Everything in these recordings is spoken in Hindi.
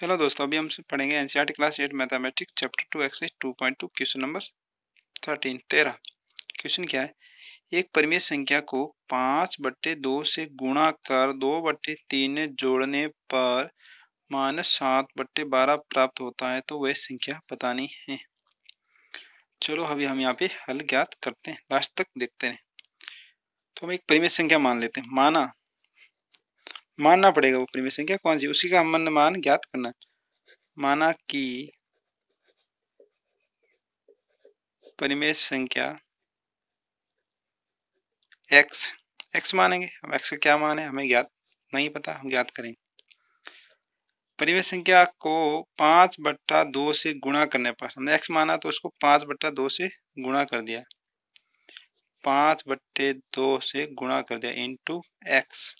हेलो दोस्तों अभी हम पढ़ेंगे NCR class eight mathematics chapter two ex two point two question number thirteen तेरह क्वेश्चन क्या है एक परिमेय संख्या को पाँच बट्टे दो से गुणा कर दो बट्टे तीन जोड़ने पर माइनस सात बट्टे बारह प्राप्त होता है तो वह संख्या बतानी है चलो अभी हम यहाँ पे हल ज्ञात करते हैं लास्ट तक देखते हैं तो हम एक परिमेय संख्या मान लेते हैं माना मानना पड़ेगा वो प्रीमिस संख्या कौन सी उसी का हम मान ज्ञात करना माना कि परिमेय संख्या एक्स एक्स मानेंगे हम एक्स का क्या मान है हमें ज्ञात नहीं पता हम ज्ञात करेंगे परिवेश संख्या को पांच बट्टा दो से गुणा करने पर हमने एक्स माना तो उसको पांच बट्टा दो से गुणा कर दिया पांच बट्टे दो से गुणा कर दिया इंटू एक्स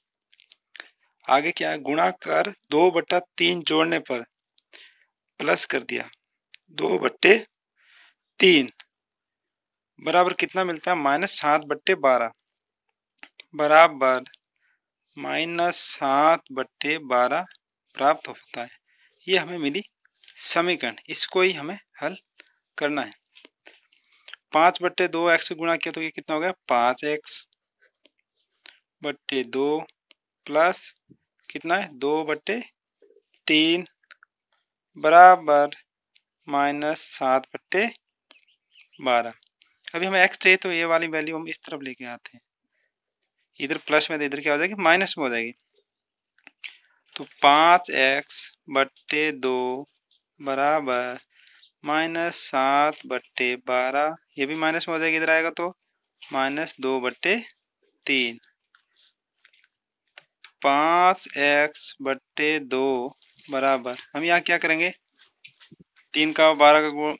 आगे क्या है गुणा कर दो बट्टा तीन जोड़ने पर प्लस कर दिया दो बट्टे तीन बराबर कितना मिलता है माइनस सात बट्टे बारह बराबर माइनस सात बट्टे बारह प्राप्त होता है ये हमें मिली समीकरण इसको ही हमें हल करना है पांच बट्टे दो एक्स गुणा किया तो ये कितना हो गया पांच एक्स बट्टे दो प्लस कितना है दो बटे तीन बराबर माइनस सात बट्टे बारह अभी हमें एक्स चाहिए तो ये वाली वैल्यू हम इस तरफ लेके आते हैं इधर प्लस में तो इधर क्या हो जाएगी माइनस में हो जाएगी तो पांच एक्स बट्टे दो बराबर माइनस सात बट्टे बारह ये भी माइनस में हो जाएगी इधर आएगा तो माइनस दो बट्टे तीन पांच एक्स बट्टे दो बराबर हम यहाँ क्या करेंगे तीन का बारह का गुण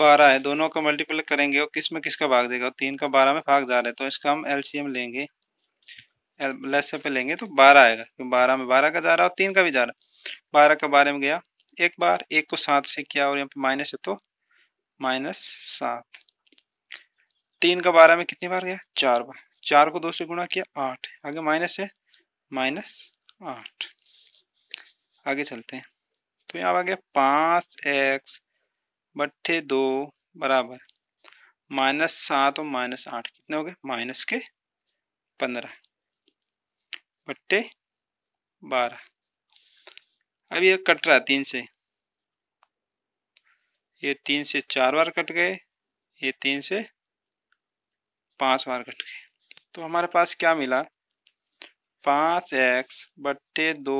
बारह है दोनों का मल्टीप्लाई करेंगे और किस में किसका भाग देगा तीन का बारह में भाग जा रहा है तो इसका हम एलसीएम लेंगे लेस पे लेंगे तो बारह आएगा क्योंकि बारह में बारह का जा रहा है और तीन का भी जा रहा है बारह का बारह में गया एक बार एक को सात से किया और यहाँ पे माइनस है तो माइनस सात तीन का बारह में कितनी बार गया चार बार चार को दो से गुणा किया आठ आगे माइनस है माइनस आठ आगे चलते हैं तो यहाँ आ गया पाँच एक्स बट्ठे दो बराबर माइनस सात और माइनस आठ कितने हो गए माइनस के पंद्रह बट्टे बारह अब ये कट रहा तीन से ये तीन से चार बार कट गए ये तीन से पांच बार कट गए तो हमारे पास क्या मिला पाँच एक्स बट्टे दो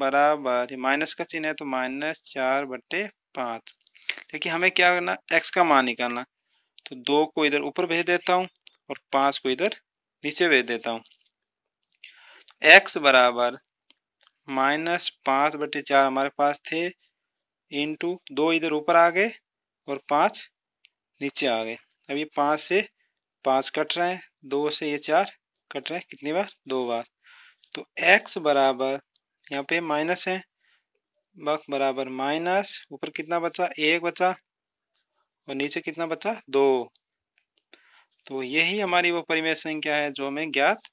बराबर माइनस का चिन्ह है तो माइनस चार बट्टे पाँच देखिए हमें क्या करना एक्स का मान निकालना तो दो को इधर ऊपर भेज देता हूँ और पाँच को इधर नीचे भेज देता हूँ एक्स बराबर माइनस पाँच बट्टे चार हमारे पास थे इंटू दो इधर ऊपर आ गए और पाँच नीचे आ गए अभी पांच पाँच से पाँच कट रहे हैं दो से ये चार कट रहे हैं कितनी बार दो बार तो x बराबर यहाँ पे माइनस है बक बराबर माइनस ऊपर कितना बचा एक बचा और नीचे कितना बचा दो तो यही हमारी वो परिमेय संख्या है जो हमें ज्ञात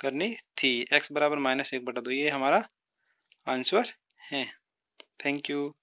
करनी थी x बराबर माइनस एक बटा दो ये हमारा आंसर है थैंक यू